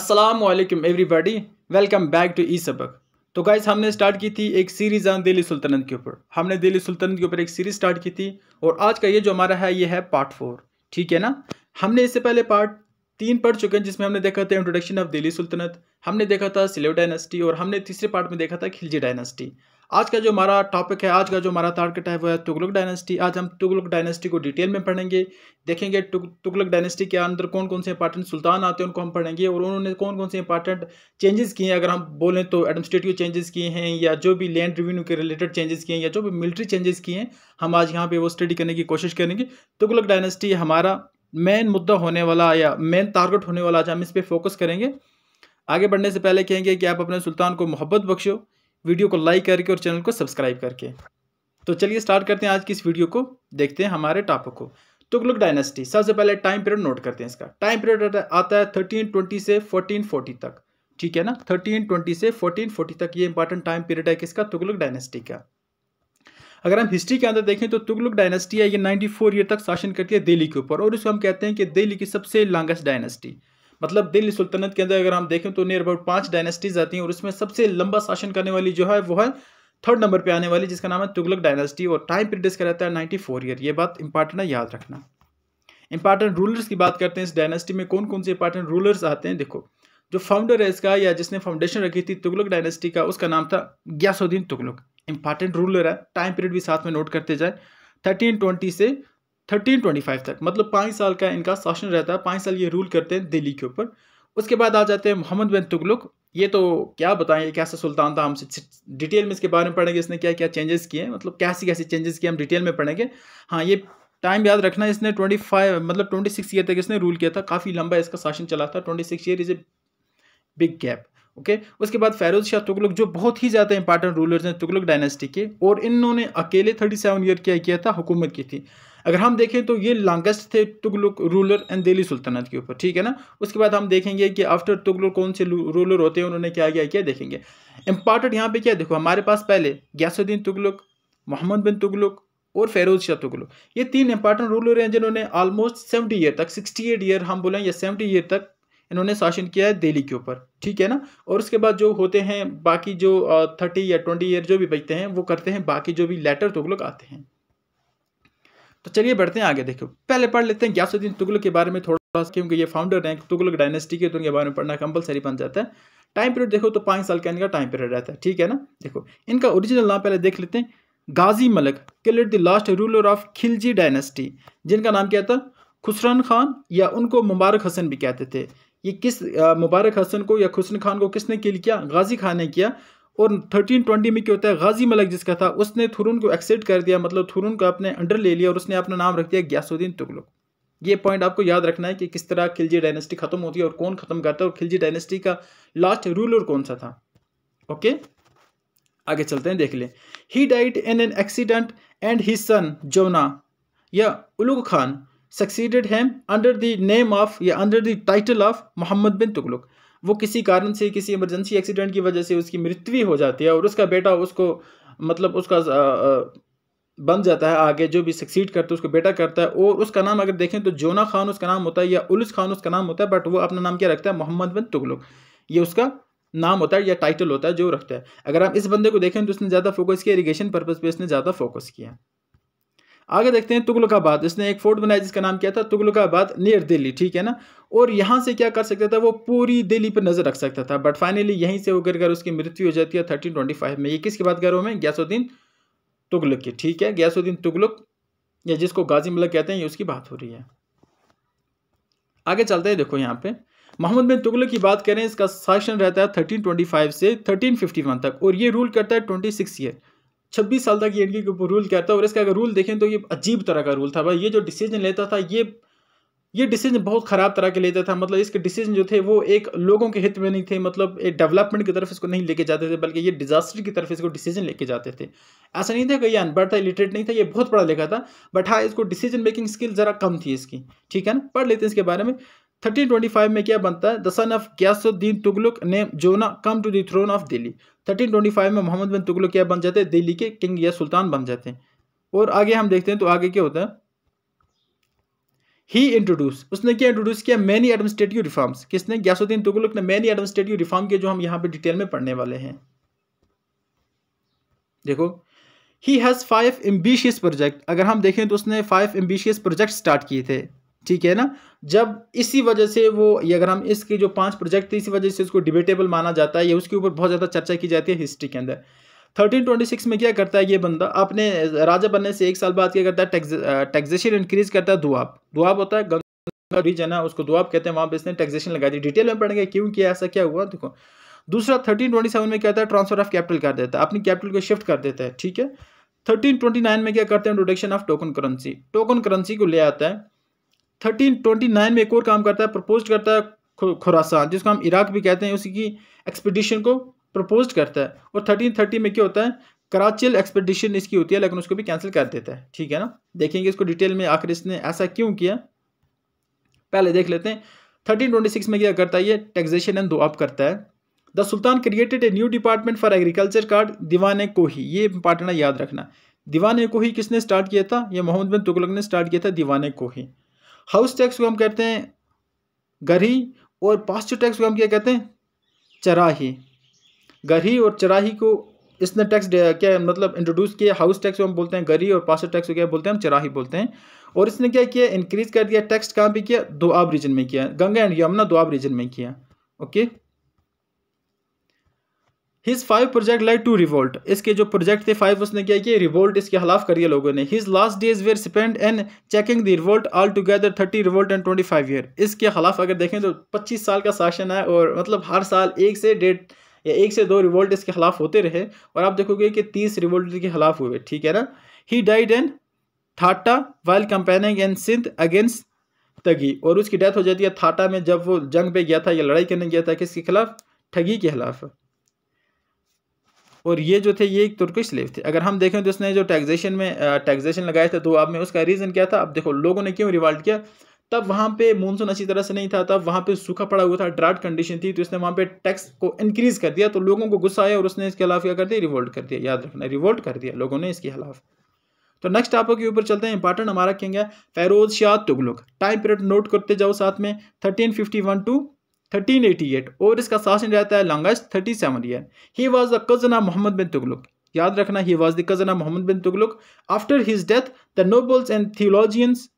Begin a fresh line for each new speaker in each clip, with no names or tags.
अस्सलाम everybody welcome back to E सबक तो गाइज हमने स्टार्ट की थी एक सीरीज़ ऑन दिल्ली सुल्तनत के ऊपर हमने दिल्ली सुल्तनत के ऊपर एक सीरीज़ स्टार्ट की थी और आज का ये जो हमारा है ये है पार्ट फोर ठीक है ना हमने इससे पहले पार्ट तीन पढ़ चुके हैं जिसमें हमने देखा था इंट्रोडक्शन ऑफ दिल्ली सुल्तनत हमने देखा था सिलेव डायनेस्टी और हमने तीसरे पार्ट में देखा था खिलजी डायनेस्टी आज का जो हमारा टॉपिक है आज का जो हमारा टारगेट है वो है तुगलक डायनेस्टी आज हम तुगलक डायनेस्टी को डिटेल में पढ़ेंगे देखेंगे तुगलक डायनेस्टी के अंदर कौन कौन से इंपॉर्टेंट सुल्तान आते हैं उनको हम पढ़ेंगे और उन्होंने कौन कौन से इंपॉर्टेंट चेंजेस किए हैं अगर हम बोलें तो एडमिनिस्ट्रेटिव चेंजेस किए हैं या जो भी लैंड रिवेन्यू के रिलेटेड चेंजेस किए हैं या जो भी मिलिट्री चेंजेस किए हैं हम आज यहाँ पर वो स्टडी करने की कोशिश करेंगे तुगलक डायनेस्टी हमारा मेन मुद्दा होने वाला या मेन टारगेट होने वाला आज हम इस पर फोकस करेंगे आगे बढ़ने से पहले कहेंगे कि आप अपने सुल्तान को मोहब्बत बख्शो वीडियो को लाइक करके और चैनल को सब्सक्राइब करके तो चलिए स्टार्ट करते हैं आज की इस वीडियो को देखते हैं हमारे टॉपिक को तुगलक डायनेस्टी सबसे पहले टाइम पीरियड नोट करते हैं इसका टाइम पीरियड आता है थर्टीन ट्वेंटी से फोर्टीन फोर्टी तक ठीक है ना थर्टीन ट्वेंटी से फोर्टीन फोर्टी तक ये इंपॉर्टेंट टाइम पीरियड है किसका तुगलक डायनेस्टी का अगर हम हिस्ट्री के अंदर देखें तो तुगलक डायनेस्टी है ये 94 ईयर तक शासन करती है दिल्ली के ऊपर और इसको हम कहते हैं कि दिल्ली की सबसे लॉन्गेस्ट डायनेस्टी मतलब दिल्ली सुल्तनत के अंदर अगर हम देखें तो नियर अबाउट पांच डायनेस्टीज आती हैं और उसमें सबसे लंबा शासन करने वाली जो है वो है थर्ड नंबर पे आने वाली जिसका नाम है तुगलक डायनेस्टी और टाइम पीरियड इसका रहता है नाइन्टी फोर ईयर ये बात इंपॉर्टेंट है याद रखना इंपॉर्टेंट रूलर्स की बात करते हैं इस डायनेस्टी में कौन कौन से इंपॉर्टेंट रूलर्स आते हैं देखो जो फाउंडर है इसका या जिसने फाउंडेशन रखी थी तुगलक डायनेस्टी का उसका नाम था ग्यासुद्दीन तुगलक इंपॉर्टेंट रूलर है टाइम पीरियड भी साथ में नोट करते जाए थर्टीन ट्वेंटी से थर्टीन ट्वेंटी फाइव तक मतलब पाँच साल का इनका शासन रहता है पाँच साल ये रूल करते हैं दिल्ली के ऊपर उसके बाद आ जाते हैं मोहम्मद बिन तुगलुक ये तो क्या बताएं ये कैसा सुल्तान था हमसे डिटेल में इसके बारे में पढ़ेंगे इसने क्या क्या चेंजेस किए मतलब कैसे कैसे चेंजेस किए हम डिटेल में पढ़ेंगे हाँ ये टाइम याद रखना इसने ट्वेंटी फाइव मतलब ट्वेंटी सिक्स ईयर तक इसने रूल किया था काफ़ी लंबा इसका शासन चला था twenty six year is a big gap okay उसके बाद फैरोज शाह तुगलुक जो बहुत ही ज़्यादा इंपॉर्टेंट रूलर्स हैं तुगलक डायनेस्टी के और इन्होंने अकेले थर्टी सेवन ईयर क्या किया था हुकूमत की थी अगर हम देखें तो ये लॉन्गेस्ट थे तुगलुक रूलर एंड दिल्ली सुल्तनत के ऊपर ठीक है ना उसके बाद हम देखेंगे कि आफ्टर तुगलुक कौन से रूलर होते हैं उन्होंने क्या किया क्या देखेंगे इंपॉर्टेंट यहाँ पे क्या देखो हमारे पास पहले ग्यासुद्दीन तुगलुक मोहम्मद बिन तुगलुक और फेरोज शाह तुगलुक ये तीन इंपॉर्टेंट रूलर हैं जिन्होंने ऑलमोस्ट सेवेंटी ईयर तक सिक्सटी एट ईयर हम बोलें या सेवेंटी ईयर तक इन्होंने शासन किया है दिल्ली के ऊपर ठीक है ना और उसके बाद जो होते हैं बाकी जो थर्टी या ट्वेंटी ईयर जो भी बचते हैं वो करते हैं बाकी जो भी लेटर तुगलुक आते हैं तो चलिए बढ़ते हैं आगे देखो पहले पढ़ लेते हैं ग्यासुद्दीन तुगलक के बारे में थोड़ा सा क्योंकि ये फाउंडर हैं तुगलक डायनेस्टी के तो उनके बारे में पढ़ना कंपलसरी बन जाता है टाइम पीरियड देखो तो पाँच साल का इनका टाइम पीरियड रहता है ठीक है ना देखो इनका ओरिजिनल नाम पहले देख लेते हैं Ghazi Malik killed the last ruler of Khilji dynasty जिनका नाम क्या था खुसरन खान या उनको मुबारक हसन भी कहते थे ये किस आ, मुबारक हसन को या खुसन खान को किसने किल किया गाजी खान ने किया और 1320 में क्या होता है गाजी मलक जिसका था उसने थुरुन को एक्सेप्ट कर दिया मतलब थुरुन को अपने अंडर ले लिया और उसने अपना नाम रख दिया ग्यासुद्दीन तुगलक ये पॉइंट आपको याद रखना है कि किस तरह खिलजी डायनेस्टी खत्म होती है और कौन खत्म करता है और खिलजी डायनेस्टी का लास्ट रूलर कौन सा था ओके आगे चलते हैं देख लें he died in an accident and he son Jauna या Ulugh Khan succeeded him under the name of या under the title of Mohammad bin Tughlaq वो किसी कारण से किसी इमरजेंसी एक्सीडेंट की वजह से उसकी मृत्यु हो जाती है और उसका बेटा उसको मतलब उसका बन जाता है आगे जो भी सक्सीड करता है उसको बेटा करता है और उसका नाम अगर देखें तो जोना खान उसका नाम होता है या उलस खान उसका नाम होता है बट वो अपना नाम क्या रखता है मोहम्मद बिन तुगलुक ये उसका नाम होता है या टाइटल होता है जो रखता है अगर आप इस बंदे को देखें तो उसने ज़्यादा फोकस किया इरीगेशन पर्पज़ पर इसने ज़्यादा फोकस किया आगे देखते हैं तुगलकाबाद इसने एक फोर्ट बनाया जिसका नाम क्या था तुगलकाबाद नियर दिल्ली ठीक है ना और यहाँ से क्या कर सकता था वो पूरी दिल्ली पर नजर रख सकता था बट फाइनली यहीं से होकर कर उसकी मृत्यु हो जाती है थर्टीन ट्वेंटी फाइव में ये किसकी बात करो मैं ग्यासुद्दीन तुगलक की ठीक है ग्यासुद्दीन तुगलक या जिसको गाजी मलक कहते हैं ये उसकी बात हो रही है आगे चलते हैं देखो यहाँ पे मोहम्मद बिन तुगलक की बात करें इसका शासन रहता है थर्टीन ट्वेंटी फाइव से थर्टीन फिफ्टी वन तक और ये रूल करता है ट्वेंटी सिक्स ईयर छब्बीस साल तक ये ऊपर रूल किया था और इसका अगर रूल देखें तो ये अजीब तरह का रूल था भाई ये जो डिसीजन लेता था ये ये डिसीजन बहुत ख़राब तरह के लेता था मतलब इसके डिसीजन जो थे वो एक लोगों के हित में नहीं थे मतलब एक डेवलपमेंट की तरफ इसको नहीं लेके जाते थे बल्कि ये डिजास्टर की तरफ इसको डिसीजन लेके जाते थे ऐसा नहीं था कि ये अनपढ़ था लिटरेट नहीं था ये बहुत पढ़ा लिखा था बट हाँ इसको डिसीजन मेकिंग स्किल ज़रा कम थी इसकी ठीक है ना पढ़ लेते हैं इसके बारे में 1325 ट्वेंटी फाइव में क्या बनता है the son of Ghiyasuddin Tughluq ने Jauna come to the throne of Delhi 1325 में मोहम्मद बिन तुगलुक क्या बन जाते हैं दिल्ली के किंग या सुल्तान बन जाते हैं और आगे हम देखते हैं तो आगे क्या होता है ही इंट्रोड्यूस उसने क्या इंट्रोड्यूस किया मैनी एडमिनिस्ट्रेटिव रिफॉर्म्स किसने गयासुद्दीन तुगलुक ने मैनी एडमिनिस्ट्रेटिव रिफॉर्म किए जो हम यहाँ पे डिटेल में पढ़ने वाले हैं देखो he has five ambitious project अगर हम देखें तो उसने फाइव एम्बिशियस प्रोजेक्ट स्टार्ट किए थे ठीक है ना जब इसी वजह से वो ये अगर हम इसके जो पांच प्रोजेक्ट थे इसी वजह से उसको डिबेटेबल माना जाता है या उसके ऊपर बहुत ज़्यादा चर्चा की जाती है हिस्ट्री के अंदर 1326 में क्या करता है ये बंदा अपने राजा बनने से एक साल बाद क्या करता है टैक्सेशन इंक्रीज करता है दुआब दुआब होता है गंगा रीजन है उसको दुआब कहते हैं वहाँ पर इसने टैक्सेशन लगा दी डिटेल में पढ़ेंगे क्यों किया ऐसा क्या हुआ देखो दूसरा थर्टीन ट्वेंटी सेवन में क्या होता है ट्रांसफर ऑफ कैपिटल कर देता है अपनी कैपिटल को शिफ्ट कर देता है ठीक है थर्टीन ट्वेंटी नाइन में क्या करते हैं introduction of token currency token currency को ले आता है थर्टीन ट्वेंटी नाइन में एक और काम करता है प्रपोज करता है खुरासान जिसको हम इराक भी कहते हैं उसी की एक्सपीडिशन को प्रपोज करता है और थर्टीन थर्टी में क्या होता है कराचियल एक्सपीडिशन इसकी होती है लेकिन उसको भी कैंसिल कर देता है ठीक है ना देखेंगे इसको डिटेल में आखिर इसने ऐसा क्यों किया पहले देख लेते हैं थर्टीन ट्वेंटी सिक्स में क्या करता है ये टैक्सेशन एंड दो करता है the sultan created a new department for agriculture called Diwan Kohi ये पार्टनर याद रखना दीवान कोही किसने स्टार्ट किया था ये मोहम्मद बिन तुगलक ने स्टार्ट किया था दीवान कोही हाउस टैक्स को हम कहते हैं गरही और पास्चर टैक्स को हम क्या कहते हैं चराही गरही और चराही को इसने टैक्स क्या मतलब इंट्रोड्यूस किया हाउस टैक्स को हम बोलते हैं गरी और पास्टर टैक्स को क्या बोलते हैं हम चराही बोलते हैं और इसने क्या किया इंक्रीज कर दिया टैक्स कहाँ पर किया दोआब रीजन में किया गंगा एंड यमुना दोआब रीजन में किया okay his five project like to revolt इसके जो प्रोजेक्ट थे फाइव उसने क्या किया रिवोल्ट इसके खिलाफ करिए लोगों ने his last days were spend and checking the revolt all together thirty revolt and twenty five year इसके खिलाफ अगर देखें तो पच्चीस साल का शासन है और मतलब हर साल एक से डेढ़ या एक से दो रिवोल्ट इसके खिलाफ होते रहे और आप देखोगे कि तीस रिवोल्ट के खिलाफ हुए ठीक है ना he died and Thatta while campaigning in Sindh against Taghi और उसकी डेथ हो जाती है थाटा में जब वो जंग पे गया था या लड़ाई करने गया था किसके खिलाफ ठगी के खिलाफ और ये जो थे ये एक तुर्कश स्लेव थे अगर हम देखें तो उसने जो टैक्सेशन में टैक्सेशन लगाए थे तो अब में उसका रीज़न क्या था अब देखो लोगों ने क्यों रिवाल्ट किया तब वहाँ पे मानसून अच्छी तरह से नहीं था तब वहाँ पे सूखा पड़ा हुआ था ड्राट कंडीशन थी तो इसने वहाँ पे टैक्स को इंक्रीज कर दिया तो लोगों को गुस्सा आया और उसने इसके खिलाफ क्या कर दिया रिवोल्ट कर दिया याद रखना रिवोल्ट कर दिया लोगों ने इसके खिलाफ तो नेक्स्ट आपको के ऊपर चलते हैं इंपॉर्टेंट हमारा क्या है Feroz Shah Tughluq time period note करते जाओ साथ में thirteen fifty one to thirteen eighty eight और इसका शासन रहता है longest thirty seven year he was the cousin of Mohammad bin Tughluq याद रखना he was the cousin of Mohammad bin Tughluq after his death the nobles and theologians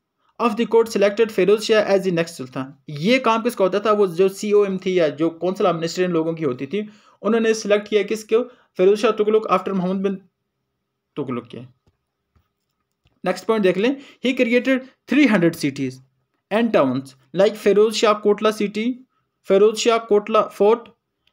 of the court selected Feroz Shah as the next sultan ये काम किसका होता था वो जो सी ओ एम थी या जो कौंसल ऑफ मिनिस्टर लोगों की होती थी उन्होंने सेलेक्ट किया किसके फेरोज शाह तुगलुक आफ्टर मोहम्मद बिन तुगलुक के नेक्स्ट पॉइंट देख लें he created three hundred cities and towns like Feroz Shah Kotla city Feroz Shah Kotla fort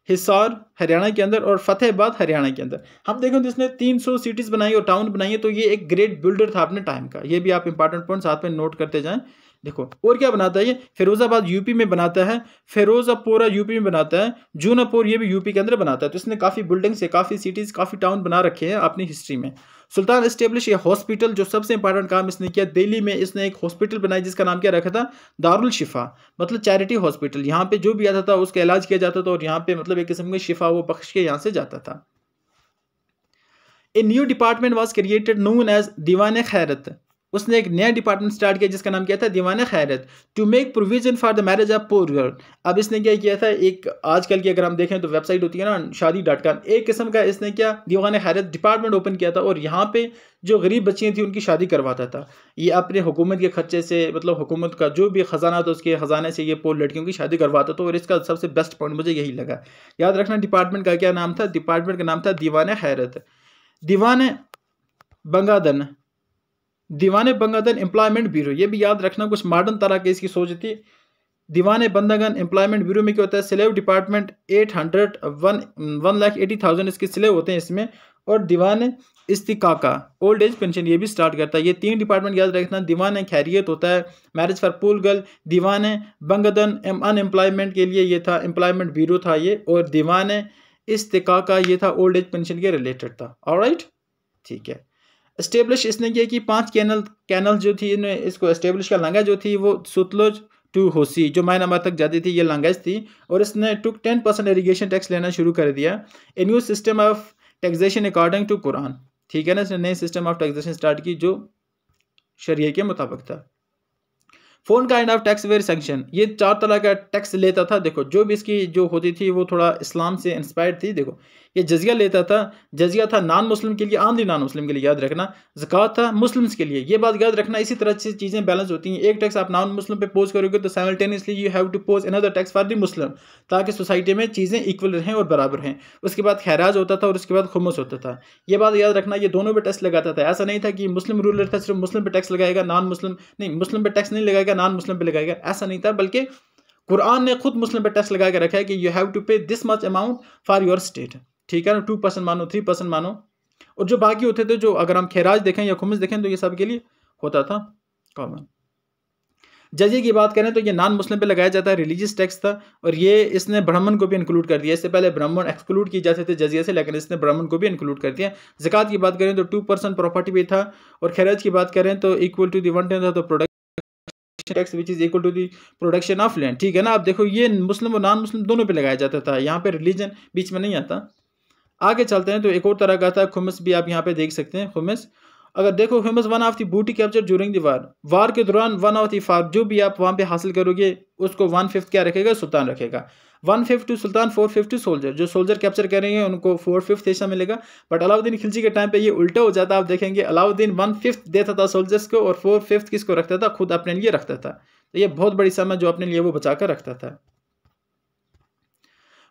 Hisar Haryana के अंदर और फतेहबाद हरियाणा के अंदर हम देखें तो इसने 300 सिटीज़ बनाई और टाउन बनाई है तो ये एक ग्रेट बिल्डर था अपने टाइम का ये भी आप इंपॉर्टेंट पॉइंट साथ में नोट करते जाएं देखो और क्या बनाता है ये फिरोजाबाद यूपी में बनाता है फिरोजापोरा यूपी में बनाता है जूनापुर ये भी यूपी के अंदर बनाता है तो इसने काफ़ी बिल्डिंग्स है काफ़ी सिटीज़ काफ़ी टाउन बना रखे हैं अपनी हिस्ट्री में सुल्तान स्टेब्लिश ये हॉस्पिटल जो सबसे इंपॉर्टेंट काम इसने किया दिल्ली में इसने एक हॉस्पिटल बनाया जिसका नाम क्या रखा था दारुल शिफा मतलब चैरिटी हॉस्पिटल यहाँ पे जो भी आता था उसका इलाज किया जाता था और यहाँ पे मतलब एक किस्म के शिफा वो बख्श के यहाँ से जाता था a new department was created known as Diwan Khairat उसने एक नया डिपार्टमेंट स्टार्ट किया जिसका नाम क्या था Diwan Khairat to make provision for the marriage of poor girl अब इसने क्या किया था एक आजकल की अगर हम देखें तो वेबसाइट होती है ना शादी डॉट कॉम एक किस्म का इसने क्या दीवान खैरत डिपार्टमेंट ओपन किया था और यहाँ पे जो गरीब बच्चियाँ थी उनकी शादी करवाता था ये अपने हुकूमत के खर्चे से मतलब हुकूमत का जो भी ख़जाना था उसके ख़जाने से ये पोर लड़कियों की शादी करवाता था और इसका सबसे बेस्ट पॉइंट मुझे यही लगा याद रखना डिपार्टमेंट का क्या नाम था डिपार्टमेंट का नाम था दीवान खैरत दीवान बंगादन दीवान बंगादन एम्प्लॉयमेंट ब्यूरो ये भी याद रखना कुछ मॉडर्न तरह की इसकी सोच थी दीवान बंदागन एम्प्लॉयमेंट ब्यूरो में क्या होता है slave department eight hundred one one lakh eighty thousand इसके स्लेव होते हैं इसमें और Diwan Istihqaq old age pension ये भी स्टार्ट करता है ये तीन डिपार्टमेंट याद रखना दीवान खैरियत होता है marriage for poor girl Diwan Bandagan unemployment के लिए ये था एम्प्लॉयमेंट ब्यूरो था ये और दीवान इस्तिकाका ये था ओल्ड एज पेंशन के रिलेटेड था और ठीक है इस्टेब्लिश इसने किया कि पांच कैनल कैनल जो थी इन्हें इसको इस्टेब्लिश का लंगा जो थी वो सुतलुज टू होसी जो माइन अमर तक जाती थी ये लंगाज थी और इसने took ten percent irrigation tax लेना शुरू कर दिया a new system of taxation according to Quran ठीक है ना इसने नए सिस्टम ऑफ टैक्सेशन स्टार्ट की जो शरीय के मुताबिक था four kind of tax were sanction ये चार तरह का टैक्स लेता था देखो जो भी इसकी जो होती थी वो थोड़ा इस्लाम से इंस्पायर्ड थी देखो ये जजिया लेता था जजिया था नॉन मुस्लिम के लिए आमदी नॉन मुस्लिम के लिए याद रखना जक़ात था मुस्लिम्स के लिए ये बात याद रखना इसी तरह से चीज़ें बैलेंस होती हैं एक टैक्स आप नॉन मुस्लिम पे पोज करोगे तो simultaneously you have to pose another tax for the Muslim ताकि सोसाइटी में चीज़ें इक्वल रहें और बराबर हैं उसके बाद खैराज होता था और उसके बाद खुमस होता था यह बात याद रखना ये दोनों पर टैक्स लगाता था ऐसा नहीं था कि मुस्लिम रूलर था सिर्फ मुस्लिम पर टैक्स लगाएगा नॉन मुस्लिम नहीं मुस्लिम पर टैक्स नहीं लगाएगा नॉन मुस्लिम पे लगाया गया ऐसा नहीं था बल्कि कुरान ने खुद मुस्लिम पे टैक्स लगा के रखा है कि you have to pay this much amount for your state ठीक है ना टू परसेंट मानो थ्री परसेंट मानो और जो बाकी होते थे जो अगर हम खैराज देखें या खुमस देखें तो ये सब के लिए होता था कॉमन जजिए की बात करें तो ये नॉन मुस्लिम पे लगाया जाता है रिलीजियस टैक्स था और ये इसने ब्राह्मण को भी इंक्लूड कर दिया इससे पहले ब्राह्मण एक्सक्लूड किए जाते थे जजिया से लेकिन इसने ब्राह्मण को भी इंक्लूड कर दिया जक़ात की बात करें तो टू परसेंट प्रॉपर्टी भी था और खैराज की बात करें तो equal to the one ten था तो product tax which is equal to the production of land ठीक है ना आप देखो ये मुस्लिम और नॉन मुस्लिम दोनों पे लगाया जाता था यहाँ पे रिलीजन बीच में नहीं आता आगे चलते हैं तो एक और तरह का था खुमस भी आप यहाँ पे देख सकते हैं खुमस अगर देखो खुमस वन ऑफ दी बूटी कैप्चर ड्यूरिंग दी वार वार के दौरान वन ऑफ दी फार जो भी आप वहाँ पे हासिल करोगे उसको वन फिफ्थ क्या रखेगा सुल्तान रखेगा one fifth to sultan four fifth to soldier जो सोल्जर कैप्चर करेंगे उनको फोर फिफ्थ ऐसा मिलेगा बट अलाउद्दीन खिलजी के टाइम पे ये उल्टा हो जाता आप देखेंगे अलाउद्दीन वन फिफ्थ देता था सोल्जर्स को और फोर फिफ्थ किसको रखता था खुद अपने लिए रखता था तो ये बहुत बड़ी समय जो अपने लिए वो बचा कर रखता था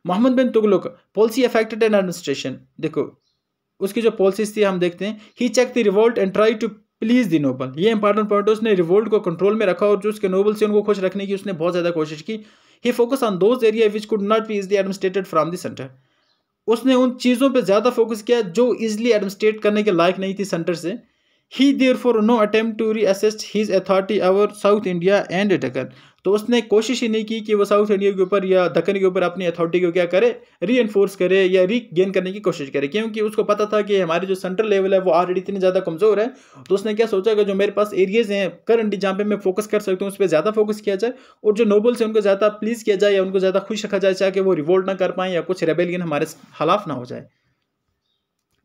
Mohammad bin Tughluq policy affected and administration देखो उसकी जो पॉलिसीज थी हम देखते हैं he check the revolt and try to please the noble ये इंपॉर्टेंट पॉइंट है उसने रिवोल्ट को कंट्रोल में रखा और जो उसके नोबल से उनको खुश रखने की उसने बहुत ज़्यादा कोशिश की he focus on those area which could not be easily administrated from the centre उसने उन चीज़ों पर ज़्यादा फोकस किया जो इजली एडमिनिस्ट्रेट करने के लायक नहीं थी सेंटर से ही therefore for no to reassess his authority authority south south India and तो उसने कोशिश ही नहीं की कि वो साउथ इंडिया के ऊपर या दक्कन के ऊपर अपनी अथॉरिटी को क्या करे री करे या री गेन करने की कोशिश करे क्योंकि उसको पता था कि हमारे जो सेंट्रल लेवल है वो ऑलरेडी इतने ज़्यादा कमज़ोर है तो उसने क्या सोचा कि जो मेरे पास एरियाज हैं करंटली जहाँ पे मैं फोकस कर सकता हूँ उस पर ज़्यादा फोकस किया जाए और जो नोबल्स हैं उनको ज़्यादा प्लीज़ किया जाए या उनको ज़्यादा खुश रखा जाए चाहे वो रिवोल्ट ना कर पाएँ या कुछ रेबेलियन हमारे खिलाफ ना हो जाए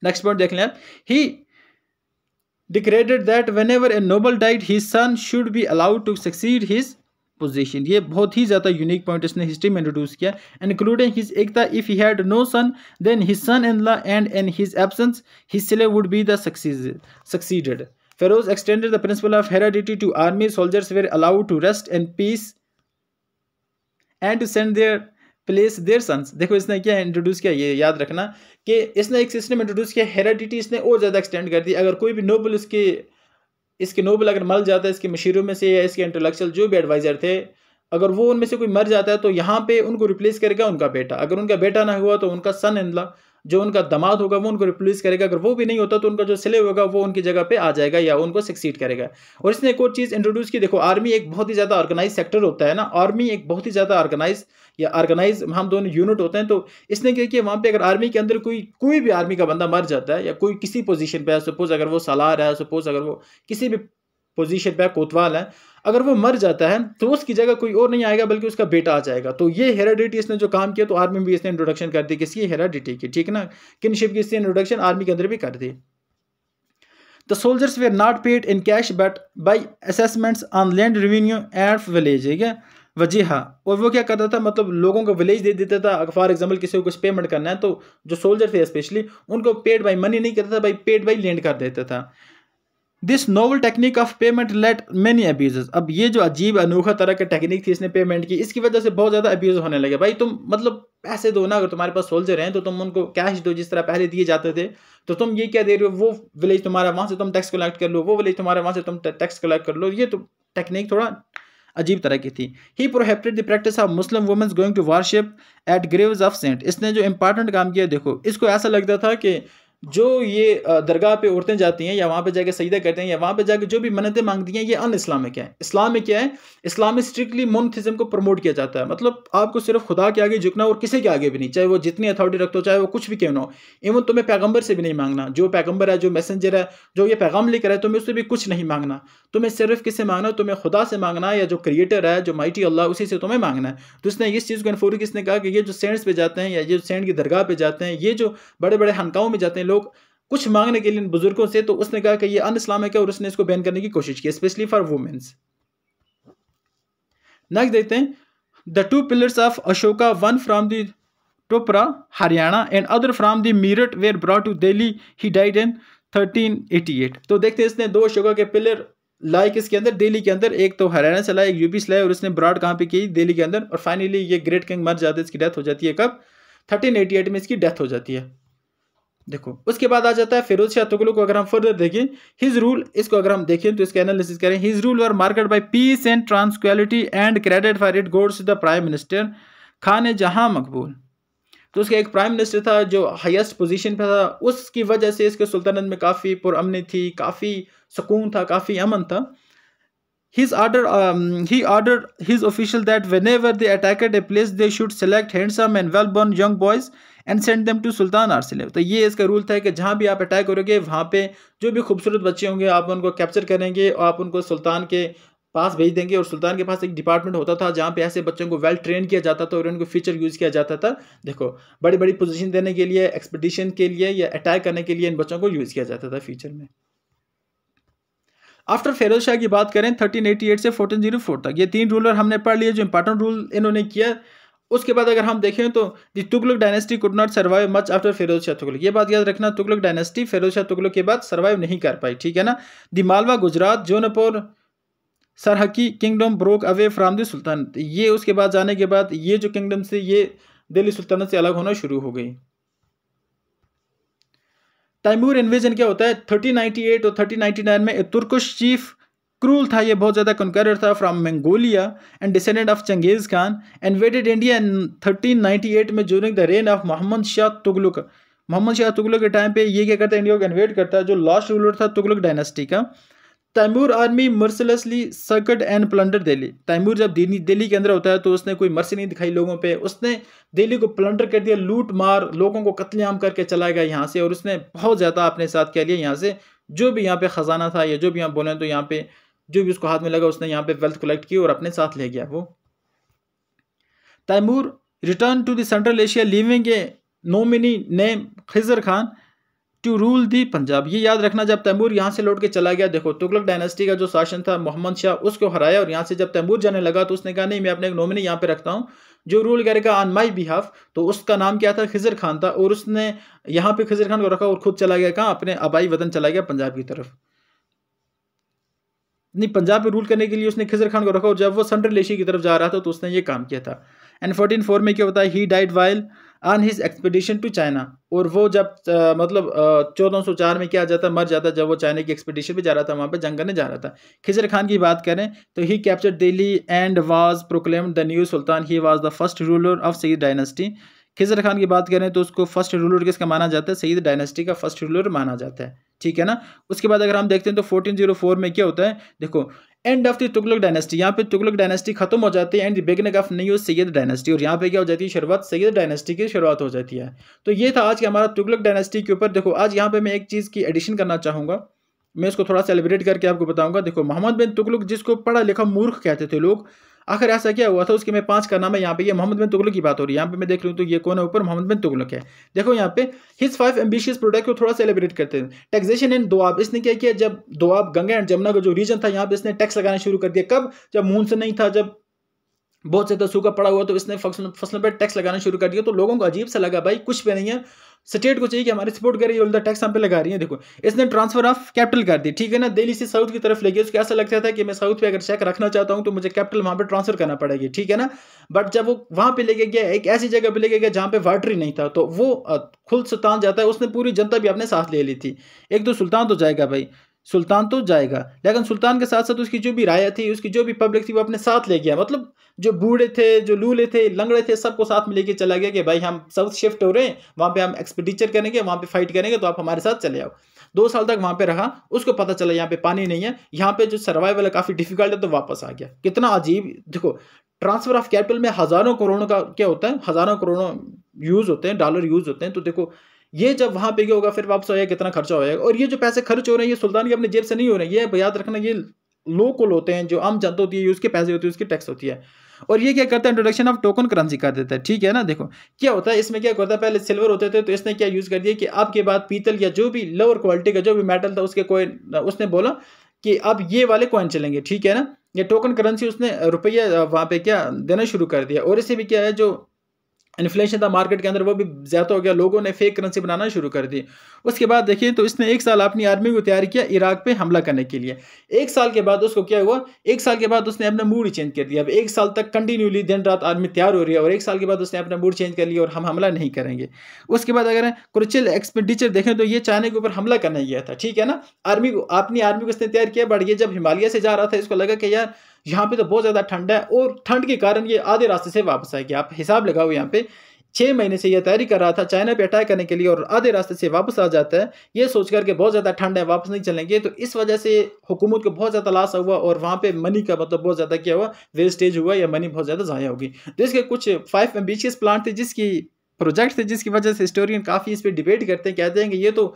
नेक्स्ट पॉइंट देख लें he decreed that whenever a noble died his son should be allowed to succeed his position ye bahut hi zyada unique point isne history mein introduce kiya including his ekta if he had no son then his son in law and in his absence his slave would be the succeeded pharaohs extended the principle of heredity to army soldiers were allowed to rest in peace and to send their place their sons देखो इसने क्या introduce किया ये याद रखना कि इसने एक सिस्टम इंट्रोड्यूस किया हेरिडिटी इसने और ज़्यादा एक्सटेंड कर दी अगर कोई भी नोबल उसके इसके नोबल अगर मर जाता है इसके मशीरों में से या इसके इंटेलेक्चुअल जो भी एडवाइज़र थे अगर वो उनमें से कोई मर जाता है तो यहाँ पे उनको रिप्लेस करेगा उनका बेटा अगर उनका बेटा ना हुआ तो उनका सन इनला जो उनका दमाद होगा वो उनको रिप्लेस करेगा अगर वो भी नहीं होता तो उनका जो सिले होगा वो उनकी जगह पे आ जाएगा या उनको सक्सीड करेगा और इसने एक और चीज़ इंट्रोड्यूस की देखो आर्मी एक बहुत ही ज़्यादा ऑर्गेनाइज सेक्टर होता है ना आर्मी एक बहुत ही ज़्यादा ऑर्गेनाइज या ऑर्गेनाइज हम दोनों यूनिट होते हैं तो इसने क्या किया वहाँ पे अगर आर्मी के अंदर कोई कोई भी आर्मी का बंदा मर जाता है या कोई किसी पोजीशन पे है सपोज अगर वो सलार है सपोज अगर वो किसी भी पोजीशन पे कोतवाल है अगर वो मर जाता है तो उसकी जगह कोई और नहीं आएगा बल्कि उसका बेटा आ जाएगा तो ये हेराडिटी इसने जो काम किया तो आर्मी में भी इसने इंट्रोडक्शन कर दी किसी हेराडिटी की ठीक ना किनशिप की इसने इंट्रोडक्शन आर्मी के अंदर भी कर दी the soldiers were not paid in cash but by assessments on land revenue and village ठीक है वजीहा और वो क्या करता था मतलब लोगों को विलेज दे देता था फॉर एग्जाम्पल किसी को कुछ पेमेंट करना है तो जो सोल्जर थे स्पेशली उनको पेड बाई मनी नहीं करता था भाई पेड बाई लेंड कर देता था this novel technique of payment led many abuse अब ये जो अजीब अनोखा तरह की टेक्निक थी इसने पेमेंट की इसकी वजह से बहुत ज़्यादा अब्यूज होने लगे भाई तुम मतलब पैसे दो ना अगर तुम्हारे पास सोल्जर हैं तो तुम उनको कैश दो जिस तरह पहले दिए जाते थे तो तुम ये क्या दे रहे हो वो विलेज तुम्हारा वहाँ से तुम टैक्स कलेक्ट कर लो वो विलेज तुम्हारा वहाँ से तुम टैक्स कलेक्ट कर लो ये तो टेक्निक थोड़ा अजीब तरह की थी he prohibited the practice of Muslim womens going to worship at graves of saint इसने जो इंपॉर्टेंट काम किया देखो इसको ऐसा लगता था कि जो ये दरगाह पे औरतें जाती हैं या वहाँ पे जाकर सईदा करते हैं या वहाँ पे जाकर जो भी मन्नतें मांगती हैं ये अन इस्लामिक है इस्लाम में क्या है इस्लाम में स्ट्रिक्टली मोनथिज्म को प्रमोट किया जाता है मतलब आपको सिर्फ खुदा के आगे झुकना और किसी के आगे भी नहीं चाहे वो जितनी अथॉरिटी रखते हो चाहे वो कुछ भी क्यों ना हो इवन तुम्हें पैगंबर से भी नहीं मांगना जो पैगंबर है जो मैसेंजर है जो ये पैगाम लेकर है तुम्हें उससे भी कुछ नहीं मांगना तुम्हें सिर्फ किससे मांगना तुम्हें खुदा से मांगना है या जो क्रिएटर है जो माइटी अल्लाह उसी से तुम्हें मांगना है तो उसने इस चीज़ को इन्फोर किसने कहा कि ये जो सेंट्स पे जाते हैं या ये सेंट की दरगाह पे जाते हैं ये जो बड़े बड़े हनकाओं में जाते हैं लोग कुछ मांगने के लिए इन बुजुर्गों से तो उसने कहा कि ये अन इस्लामिक है और उसने इसको बैन करने की कोशिश की स्पेशली फॉर वुमेन्स नेक्स्ट देखते हैं the two pillars of Ashoka one from the Topra Haryana and other from the Meerut were brought to Delhi he died in 1388 तो देखते हैं इसने दो अशोका के पिलर लाए किसके अंदर दिल्ली के अंदर एक तो हरियाणा से लाए एक यूपी से लाए और उसने ब्रॉड कहाँ पे की दिल्ली के अंदर और फाइनली ये ग्रेट किंग मर जाते इसकी डेथ हो जाती है कब 1388 में इसकी डेथ हो जाती है देखो उसके बाद आ जाता है फिरोज शाह तुगलक को अगर हम फर्दर देखें हिज रूल इसको अगर हम देखें तो इसका एनालिसिस करें his rule were marked by peace and tranquility and credit for it goes the prime minister Khan Jahan Maqbul तो उसका एक प्राइम मिनिस्टर था जो हाईएस्ट पोजीशन पे था उसकी वजह से इसके सुल्तानत में काफ़ी पुरमनी थी काफ़ी सुकून था काफ़ी अमन था his order um, he ordered his official that whenever they attacked a place they should select handsome and well born young boys and send them to sultan as slave तो ये इसका रूल था कि जहाँ भी आप अटैक करोगे वहाँ पे जो भी खूबसूरत बच्चे होंगे आप उनको कैप्चर करेंगे और आप उनको सुल्तान के पास भेज देंगे और सुल्तान के पास एक डिपार्टमेंट होता था जहाँ पे ऐसे बच्चों को वेल ट्रेन किया जाता था और उनको फीचर यूज़ किया जाता था देखो बड़ी बड़ी पोजिशन देने के लिए एक्सपडिशन के लिए या अटैक करने के लिए इन बच्चों को यूज़ किया जाता था फ्यूचर में आफ्टर फेरोज शाह की बात करें 1388 से 1404 तक ये तीन रूलर हमने पढ़ लिए जो इंपॉर्टेंट रूल इन्होंने किया उसके बाद अगर हम देखें तो the Tughlaq dynasty could not survive much after Firoz Shah Tughlaq ये बात याद रखना तुगलक डायनेस्टी फिरोज शाह तुगलक के बाद सर्वाइव नहीं कर पाई ठीक है ना the Malwa Gujarat Jaunpur Sharqi kingdom broke away from the sultan ये उसके बाद जाने के बाद ये जो किंगडम से ये दिल्ली सुल्तानत से अलग होना शुरू हो गई तैमूर इन्वेजन क्या होता है थर्टी नाइन्टी एट और थर्टी नाइन्टी नाइन में तुर्कश चीफ क्रूल था ये बहुत ज़्यादा कंकरर था from Mongolia and descendant of Genghis Khan invaded India thirteen eight में during the reign of Mohammad Shah Tughluq Mohammad Shah Tughlaq के टाइम पे ये क्या करता है इंडिया को इन्वेट करता है जो लास्ट रूलर था तुगलक डायनेस्टी का Timur army mercilessly sacked and plunder Delhi Timur जब दिल्ली के अंदर होता है तो उसने कोई मर्सी नहीं दिखाई लोगों पे उसने दिल्ली को प्लंडर कर दिया लूट मार लोगों को कत्लेआम करके चला गया यहाँ से और उसने बहुत ज़्यादा अपने साथ क्या लिया यहाँ से जो भी यहाँ पे ख़जाना था या जो भी यहाँ बोले तो यहाँ पे जो भी उसको हाथ में लगा उसने यहाँ पे वेल्थ कलेक्ट की और अपने साथ ले गया वो Timur return to central Asia leaving a nominee name Khizr Khan to rule the Punjab ये याद रखना जब तैमूर यहाँ से लौट के चला गया देखो तुगलक डायनेस्टी का जो शासन था मोहम्मद शाह उसको हराया और यहाँ से जब तैमूर जाने लगा तो उसने कहा नहीं मैं अपने एक नोमिनी यहाँ पे रखता हूँ जो रूल करेगा ऑन माई बिहाफ तो उसका नाम क्या था खिजर खान था और उसने यहाँ पे खिजर खान को रखा और खुद चला गया कहाँ अपने आबाई वतन चला गया पंजाब की तरफ नहीं पंजाब में रूल करने के लिए उसने खिजर खान को रखा और जब वो एशिया की तरफ जा रहा था तो उसने ये काम किया था एंड फोर्टीन फोर में क्या होता है he died while on his expedition to China और वो जब आ, मतलब चौदह सौ चार में क्या जाता मर जाता जब वो चाइना की एक्सपीडिशन पे जा रहा था वहाँ पर जंग करने जा रहा था खिजर खान की बात करें तो he capture Delhi and was proclaimed the new sultan he was the first ruler of Sayyid dynasty Khizr Khan की बात करें तो उसको फर्स्ट रूलर किसका माना जाता है सईद डायनेस्टी का फर्स्ट रूलर माना जाता है ठीक है ना उसके बाद अगर हम देखते हैं तो फोर्टीन जीरो फोर में क्या होता है देखो end of the Tughlaq dynasty यहाँ पे तुगलक डायनेस्टी खत्म हो जाती है and the beginning of new Sayyid dynasty और यहाँ पे क्या हो जाती है शुरुआत सैयद डायनेस्टी की शुरुआत हो जाती है तो ये था आज के हमारा तुगलक डायनेस्टी के ऊपर देखो आज यहाँ पे मैं एक चीज़ की एडिशन करना चाहूँगा मैं इसको थोड़ा सेलिब्रेट करके आपको बताऊँगा देखो मोहम्मद बिन तुगलक जिसको पढ़ा लिखा मूर्ख कहते थे लोग आखिर ऐसा क्या हुआ था उसके में पांच का नाम है यहाँ पे ये मोहम्मद बिन तुगलक की बात हो रही है यहाँ पे मैं देख रही हूँ तो ये कौन है ऊपर मोहम्मद बिन तुगलक है देखो यहाँ पे हिज फाइव एम्बिशियस प्रोडक्ट को थोड़ा सेलिब्रेट करते हैं टैक्सेशन एंड दोआब इसने क्या किया जब दोआब गंगा एंड जमुना का जो रीजन था यहाँ पे इसने टैक्स लगाना शुरू कर दिया कब जब मून से नहीं था जब बहुत ज़्यादा सूखा पड़ा हुआ तो इसने फसलों पर टैक्स लगाना शुरू कर दिया तो लोगों को अजीब सा लगा भाई कुछ भी नहीं है स्टेट को चाहिए कि हमारे सपोर्ट रही है टैक्स हम पे लगा रही है देखो इसने ट्रांसफर ऑफ कैपिटल कर दी ठीक है ना दिल्ली से साउथ की तरफ लेगी उसको ऐसा लगता था कि मैं साउथ पे अगर चेक रखना चाहता हूँ तो मुझे कैपिटल वहाँ पे ट्रांसफर करना पड़ेगी ठीक है ना बट जब वो वहाँ पे लेके गया एक ऐसी जगह पर लेके गया जहाँ पे वाटर ही नहीं था तो वो खुद सुल्तान जाता है उसने पूरी जनता भी अपने साथ ले ली थी एक दो सुल्तान तो जाएगा भाई सुल्तान तो जाएगा लेकिन सुल्तान के साथ साथ उसकी जो भी राय थी उसकी जो भी पब्लिक थी वो अपने साथ ले गया मतलब जो बूढ़े थे जो लूले थे लंगड़े थे सबको साथ में लेके चला गया कि भाई हम साउथ शिफ्ट हो रहे हैं वहाँ पे हम एक्सपेंडिचर करेंगे वहाँ पे फाइट करेंगे तो आप हमारे साथ चले आओ दो साल तक वहाँ पे रहा उसको पता चला यहाँ पे पानी नहीं है यहाँ पे जो सर्वाइवल है काफ़ी डिफिकल्ट है तो वापस आ गया कितना अजीब देखो ट्रांसफर ऑफ कैपिटल में हज़ारों करोड़ों का क्या होता है हज़ारों करोड़ों यूज़ होते हैं डॉलर यूज़ होते हैं तो देखो ये जब वहाँ पे होगा फिर वापस आएगा कितना खर्चा होगा और ये जो पैसे खर्च हो रहे हैं ये सुल्तान की अपने जेब से नहीं हो रहे हैं ये याद रखना ये लोकल होते हैं जो आम जनता होती है उसके पैसे होते हैं उसकी टैक्स होती है और ये क्या करता है इंट्रोडक्शन ऑफ टोकन करेंसी कर देता है ठीक है ना देखो क्या होता है इसमें क्या करता है पहले सिल्वर होते थे तो इसने क्या यूज़ कर दिया कि आपके बाद पीतल या जो भी लोअर क्वालिटी का जो भी मेटल था उसके कोइन उसने बोला कि अब ये वाले कॉइन चलेंगे ठीक है ना ये टोकन करेंसी उसने रुपया वहाँ पे क्या देना शुरू कर दिया और इसे भी क्या है जो इन्फ्लेशन था मार्केट के अंदर वो भी ज़्यादा हो गया लोगों ने फेक करेंसी बनाना शुरू कर दी उसके बाद देखिए तो इसने एक साल अपनी आर्मी को तैयार किया इराक पे हमला करने के लिए एक साल के बाद उसको क्या हुआ एक साल के बाद उसने अपना मूड चेंज कर दिया अब एक साल तक कंटिन्यूली दिन रात आर्मी तैयार हो रही है और एक साल के बाद उसने अपना मूड चेंज कर लिया और हम हमला नहीं करेंगे उसके बाद अगर क्रुचल एक्सपेंडिचर देखें तो ये चाइना के ऊपर हमला करने गया था ठीक है ना आर्मी को अपनी आर्मी को उसने तैयार किया बट ये जब हिमालय से जा रहा था इसको लगा कि यार यहाँ पे तो बहुत ज़्यादा ठंड है और ठंड के कारण ये आधे रास्ते से वापस आ गया आप हिसाब लगाओ यहाँ पे छः महीने से यह तैयारी कर रहा था चाइना पे अटैक करने के लिए और आधे रास्ते से वापस आ जाता है ये सोच करके बहुत ज़्यादा ठंड है वापस नहीं चलेंगे तो इस वजह से हुकूमत को बहुत ज़्यादा लाश हुआ और वहाँ पे मनी का मतलब बहुत ज़्यादा क्या हुआ वेस्टेज हुआ या मनी बहुत ज़्यादा ज़ाया होगी तो इसके कुछ फाइव एम्बिशियस प्लांट थे जिसकी प्रोजेक्ट थे जिसकी वजह से हिस्टोरियन काफ़ी इस पर डिबेट करते हैं कहते हैं कि ये तो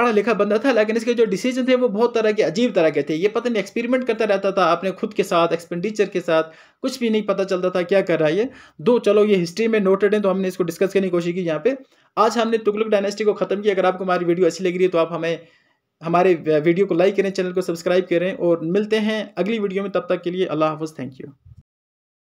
पढ़ा लिखा बंदा था लेकिन इसके जो डिसीजन थे वो बहुत तरह के अजीब तरह के थे ये पता नहीं एक्सपेरिमेंट करता रहता था अपने खुद के साथ एक्सपेंडिचर के साथ कुछ भी नहीं पता चलता था क्या कर रहा है ये दो चलो ये हिस्ट्री में नोटेड है तो हमने इसको डिस्कस करने की कोशिश की यहाँ पे आज हमने तुगलक डायनेस्टी को खत्म किया अगर आपको हमारी वीडियो अच्छी लग रही है तो आप हमें हमारे वीडियो को लाइक करें चैनल को सब्सक्राइब करें और मिलते हैं अगली वीडियो में तब तक के लिए अल्लाह हाफ थैंक यू